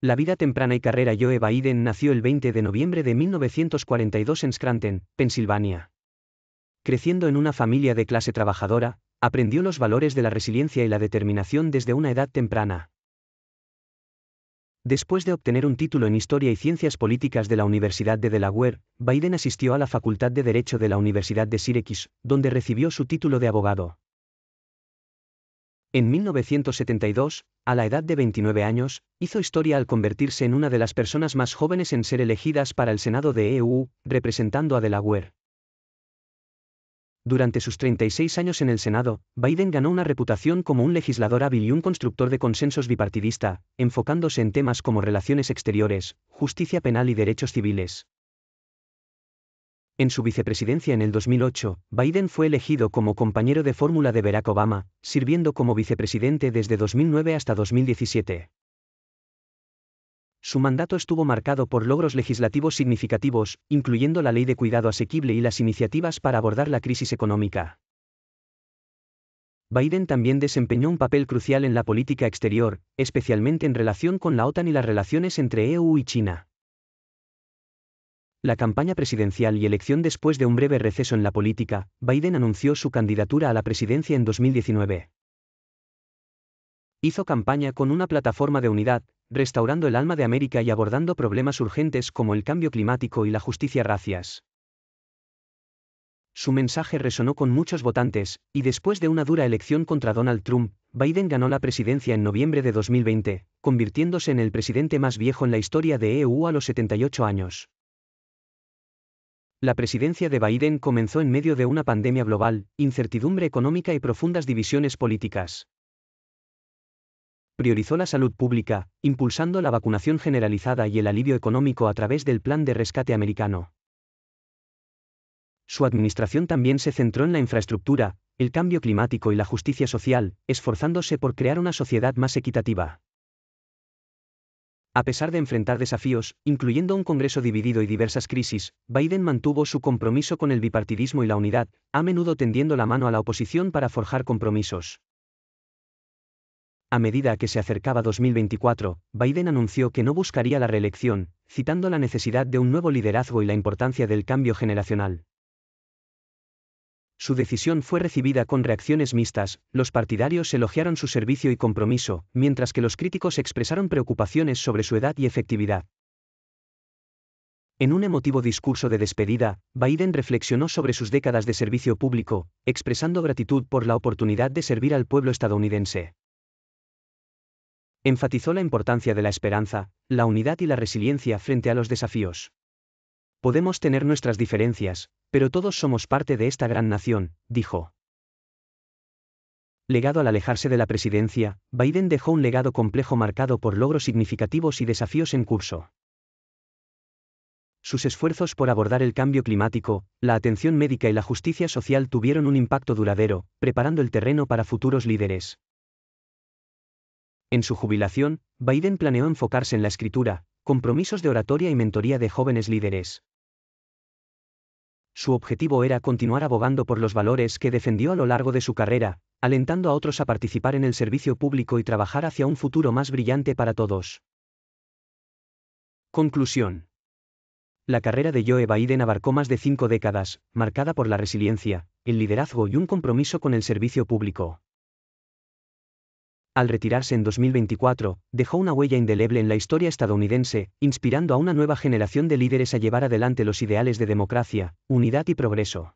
La vida temprana y carrera Joe Biden nació el 20 de noviembre de 1942 en Scranton, Pensilvania. Creciendo en una familia de clase trabajadora, aprendió los valores de la resiliencia y la determinación desde una edad temprana. Después de obtener un título en Historia y Ciencias Políticas de la Universidad de Delaware, Biden asistió a la Facultad de Derecho de la Universidad de Syracuse, donde recibió su título de abogado. En 1972, a la edad de 29 años, hizo historia al convertirse en una de las personas más jóvenes en ser elegidas para el Senado de EU, representando a Delaware. Durante sus 36 años en el Senado, Biden ganó una reputación como un legislador hábil y un constructor de consensos bipartidista, enfocándose en temas como relaciones exteriores, justicia penal y derechos civiles. En su vicepresidencia en el 2008, Biden fue elegido como compañero de fórmula de Barack Obama, sirviendo como vicepresidente desde 2009 hasta 2017. Su mandato estuvo marcado por logros legislativos significativos, incluyendo la ley de cuidado asequible y las iniciativas para abordar la crisis económica. Biden también desempeñó un papel crucial en la política exterior, especialmente en relación con la OTAN y las relaciones entre EU y China la campaña presidencial y elección después de un breve receso en la política, Biden anunció su candidatura a la presidencia en 2019. Hizo campaña con una plataforma de unidad, restaurando el alma de América y abordando problemas urgentes como el cambio climático y la justicia racias. Su mensaje resonó con muchos votantes, y después de una dura elección contra Donald Trump, Biden ganó la presidencia en noviembre de 2020, convirtiéndose en el presidente más viejo en la historia de EU a los 78 años. La presidencia de Biden comenzó en medio de una pandemia global, incertidumbre económica y profundas divisiones políticas. Priorizó la salud pública, impulsando la vacunación generalizada y el alivio económico a través del Plan de Rescate Americano. Su administración también se centró en la infraestructura, el cambio climático y la justicia social, esforzándose por crear una sociedad más equitativa. A pesar de enfrentar desafíos, incluyendo un Congreso dividido y diversas crisis, Biden mantuvo su compromiso con el bipartidismo y la unidad, a menudo tendiendo la mano a la oposición para forjar compromisos. A medida que se acercaba 2024, Biden anunció que no buscaría la reelección, citando la necesidad de un nuevo liderazgo y la importancia del cambio generacional. Su decisión fue recibida con reacciones mixtas, los partidarios elogiaron su servicio y compromiso, mientras que los críticos expresaron preocupaciones sobre su edad y efectividad. En un emotivo discurso de despedida, Biden reflexionó sobre sus décadas de servicio público, expresando gratitud por la oportunidad de servir al pueblo estadounidense. Enfatizó la importancia de la esperanza, la unidad y la resiliencia frente a los desafíos. Podemos tener nuestras diferencias, pero todos somos parte de esta gran nación, dijo. Legado al alejarse de la presidencia, Biden dejó un legado complejo marcado por logros significativos y desafíos en curso. Sus esfuerzos por abordar el cambio climático, la atención médica y la justicia social tuvieron un impacto duradero, preparando el terreno para futuros líderes. En su jubilación, Biden planeó enfocarse en la escritura, compromisos de oratoria y mentoría de jóvenes líderes su objetivo era continuar abogando por los valores que defendió a lo largo de su carrera, alentando a otros a participar en el servicio público y trabajar hacia un futuro más brillante para todos. Conclusión. La carrera de Joe Biden abarcó más de cinco décadas, marcada por la resiliencia, el liderazgo y un compromiso con el servicio público al retirarse en 2024, dejó una huella indeleble en la historia estadounidense, inspirando a una nueva generación de líderes a llevar adelante los ideales de democracia, unidad y progreso.